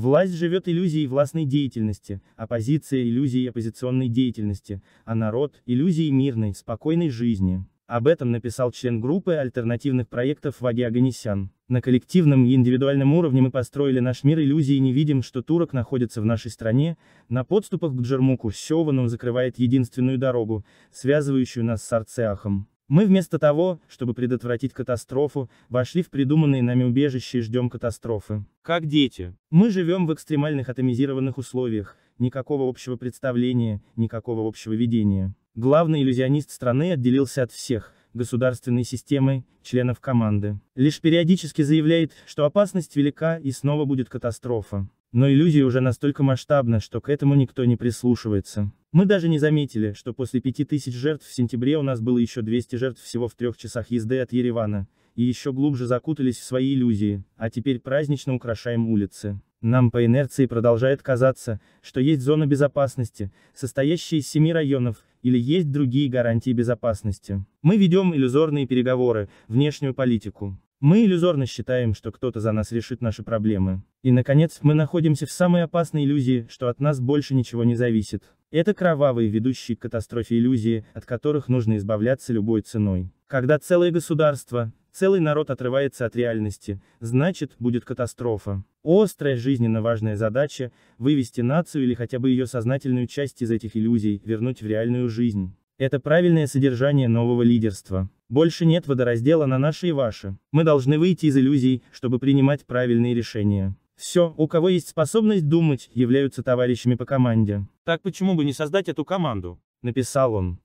Власть живет иллюзией властной деятельности, оппозиция а – иллюзией оппозиционной деятельности, а народ – иллюзией мирной, спокойной жизни. Об этом написал член группы альтернативных проектов Ваги Аганисян. На коллективном и индивидуальном уровне мы построили наш мир иллюзии и не видим, что турок находится в нашей стране, на подступах к Джермуку Сёван закрывает единственную дорогу, связывающую нас с Арцеахом. Мы вместо того, чтобы предотвратить катастрофу, вошли в придуманные нами убежища и ждем катастрофы. Как дети. Мы живем в экстремальных атомизированных условиях, никакого общего представления, никакого общего видения. Главный иллюзионист страны отделился от всех, государственной системы, членов команды. Лишь периодически заявляет, что опасность велика и снова будет катастрофа. Но иллюзия уже настолько масштабна, что к этому никто не прислушивается. Мы даже не заметили, что после 5000 жертв в сентябре у нас было еще 200 жертв всего в трех часах езды от Еревана, и еще глубже закутались в свои иллюзии, а теперь празднично украшаем улицы. Нам по инерции продолжает казаться, что есть зона безопасности, состоящая из семи районов, или есть другие гарантии безопасности. Мы ведем иллюзорные переговоры, внешнюю политику. Мы иллюзорно считаем, что кто-то за нас решит наши проблемы. И наконец, мы находимся в самой опасной иллюзии, что от нас больше ничего не зависит. Это кровавые ведущие к катастрофе иллюзии, от которых нужно избавляться любой ценой. Когда целое государство, целый народ отрывается от реальности, значит, будет катастрофа. Острая жизненно важная задача – вывести нацию или хотя бы ее сознательную часть из этих иллюзий, вернуть в реальную жизнь. Это правильное содержание нового лидерства. Больше нет водораздела на наши и ваши. Мы должны выйти из иллюзий, чтобы принимать правильные решения. Все, у кого есть способность думать, являются товарищами по команде. Так почему бы не создать эту команду? Написал он.